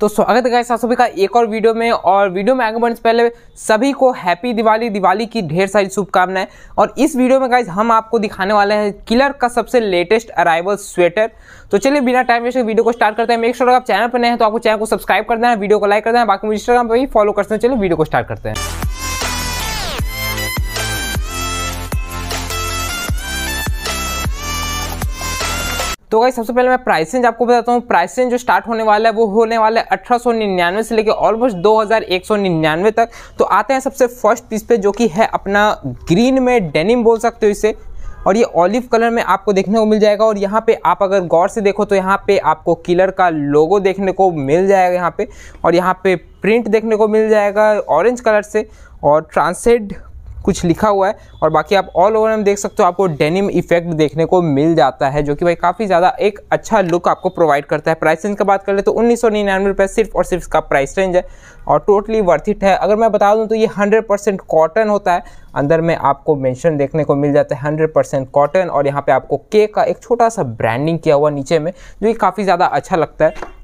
तो स्वागत है आप सभी का एक और वीडियो में और वीडियो में आगे बढ़ने से पहले सभी को हैप्पी दिवाली दिवाली की ढेर सारी शुभकामनाएं और इस वीडियो में गाइज हम आपको दिखाने वाले हैं किलर का सबसे लेटेस्ट अराइवल स्वेटर तो चलिए बिना टाइम वेस्ट वीडियो को स्टार्ट करते हैं मेक श्योर आप चैनल पर नए हैं तो आपको चैनल को सब्सक्राइब कर देना वीडियो को लाइक कर देना बाकी मुझे इंस्टाग्राम पर भी फॉलो करते हैं चलिए वीडियो को स्टार्ट करते हैं तो गाइस सबसे पहले मैं प्राइस रेंज आपको बताता हूँ प्राइस रेंज जो स्टार्ट होने वाला है वो होने वाला है अठारह से लेकर ऑलमोस्ट दो तक तो आते हैं सबसे फर्स्ट पीस पे जो कि है अपना ग्रीन में डेनिम बोल सकते हो इसे और ये ऑलिव कलर में आपको देखने को मिल जाएगा और यहाँ पे आप अगर गौर से देखो तो यहाँ पे आपको किलर का लोगो देखने को मिल जाएगा यहाँ पे और यहाँ पे प्रिंट देखने को मिल जाएगा ऑरेंज कलर से और ट्रांसेड कुछ लिखा हुआ है और बाकी आप ऑल ओवर में देख सकते हो आपको डेनिम इफेक्ट देखने को मिल जाता है जो कि भाई काफ़ी ज़्यादा एक अच्छा लुक आपको प्रोवाइड करता है प्राइस रेंज का बात कर ले तो उन्नीस सौ निन्यानवे सिर्फ और सिर्फ इसका प्राइस रेंज है और टोटली वर्थ इट है अगर मैं बता दूँ तो ये हंड्रेड परसेंट कॉटन होता है अंदर में आपको मेंशन देखने को मिल जाता है हंड्रेड परसेंट कॉटन और यहाँ पर आपको के का एक छोटा सा ब्रांडिंग किया हुआ नीचे में जो कि काफ़ी ज़्यादा अच्छा लगता है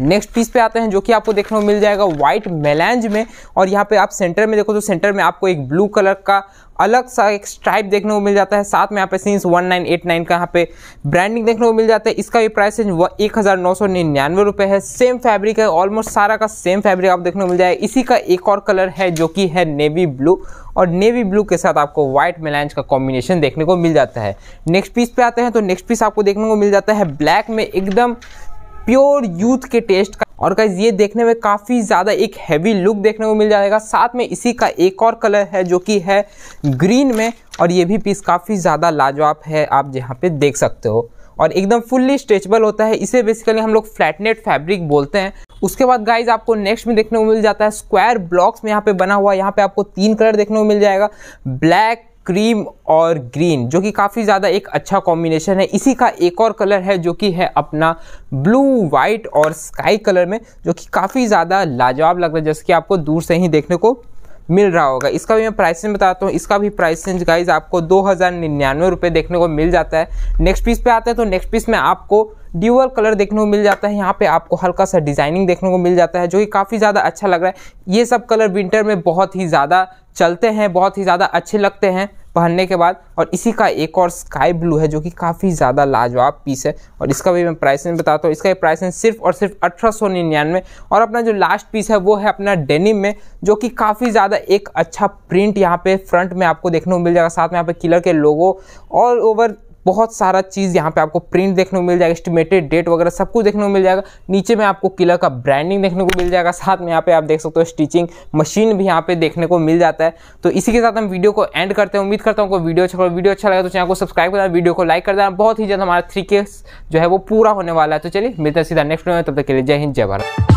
नेक्स्ट पीस पे आते हैं जो कि आपको देखने को मिल जाएगा व्हाइट मेलेंज में और यहाँ पे आप सेंटर में देखो तो सेंटर में आपको एक ब्लू कलर का अलग सा एक स्ट्राइप देखने को मिल जाता है साथ में यहाँ पे सीन्स 1989 का यहाँ पे ब्रांडिंग देखने को मिल जाता है इसका भी प्राइस रेंज वह एक हज़ार नौ सौ निन्यानवे रुपये है सेम फैब्रिक है ऑलमोस्ट सारा का सेम फैब्रिक आप देखने को मिल जाएगा इसी का एक और कलर है जो कि है नेवी ब्लू और नेवी ब्लू के साथ आपको व्हाइट मेलेंज का कॉम्बिनेशन देखने को मिल जाता है नेक्स्ट पीस पे आते हैं तो नेक्स्ट पीस आपको देखने को मिल जाता है ब्लैक में एकदम प्योर यूथ के टेस्ट का और गाइज ये देखने में काफ़ी ज़्यादा एक हैवी लुक देखने को मिल जाएगा साथ में इसी का एक और कलर है जो कि है ग्रीन में और ये भी पीस काफ़ी ज़्यादा लाजवाब है आप जहाँ पे देख सकते हो और एकदम फुल्ली स्ट्रेचबल होता है इसे बेसिकली हम लोग फ्लैटनेट फैब्रिक बोलते हैं उसके बाद गाइज आपको नेक्स्ट में देखने को मिल जाता है स्क्वायर ब्लॉक्स में यहाँ पे बना हुआ यहाँ पे आपको तीन कलर देखने को मिल जाएगा ब्लैक क्रीम और ग्रीन जो कि काफ़ी ज़्यादा एक अच्छा कॉम्बिनेशन है इसी का एक और कलर है जो कि है अपना ब्लू वाइट और स्काई कलर में जो कि काफ़ी ज़्यादा लाजवाब लग रहा है जैसे कि आपको दूर से ही देखने को मिल रहा होगा इसका भी मैं प्राइस रेंज बताता हूँ इसका भी प्राइस रेंज गाइज आपको दो हज़ार निन्यानवे रुपये देखने को मिल जाता है नेक्स्ट पीस पे आते हैं तो नेक्स्ट पीस में आपको ड्यूअल कलर देखने को मिल जाता है यहाँ पे आपको हल्का सा डिजाइनिंग देखने को मिल जाता है जो कि काफ़ी ज़्यादा अच्छा लग रहा है ये सब कलर विंटर में बहुत ही ज़्यादा चलते हैं बहुत ही ज़्यादा अच्छे लगते हैं पहनने के बाद और इसी का एक और स्काई ब्लू है जो कि काफ़ी ज़्यादा लाजवाब पीस है और इसका भी मैं प्राइस बताता हूँ इसका प्राइस है सिर्फ और सिर्फ अठारह और अपना जो लास्ट पीस है वो है अपना डेनिम में जो कि काफ़ी ज़्यादा एक अच्छा प्रिंट यहाँ पे फ्रंट में आपको देखने को मिल जाएगा साथ में यहाँ पे किलर के लोगो ऑल ओवर बहुत सारा चीज़ यहाँ पे आपको प्रिंट देखने को मिल जाएगा एस्टिमेटेड डेट वगैरह सब कुछ देखने को मिल जाएगा नीचे में आपको किला का ब्रांडिंग देखने को मिल जाएगा साथ में यहाँ पे आप देख सकते हो स्टिचिंग मशीन भी यहाँ पे देखने को मिल जाता है तो इसी के साथ हम वीडियो को एंड करते हैं उम्मीद करता हूँ वीडियो अच्छा वीडियो अच्छा लगा तो चैनल को सब्सक्राइब कर वीडियो को लाइक कर देना बहुत ही जल्द हमारा थ्री जो है वो पूरा होने वाला है तो चलिए मिलता सीधा नेक्स्ट वीडियो में तब तक के लिए जय हिंद जय भारत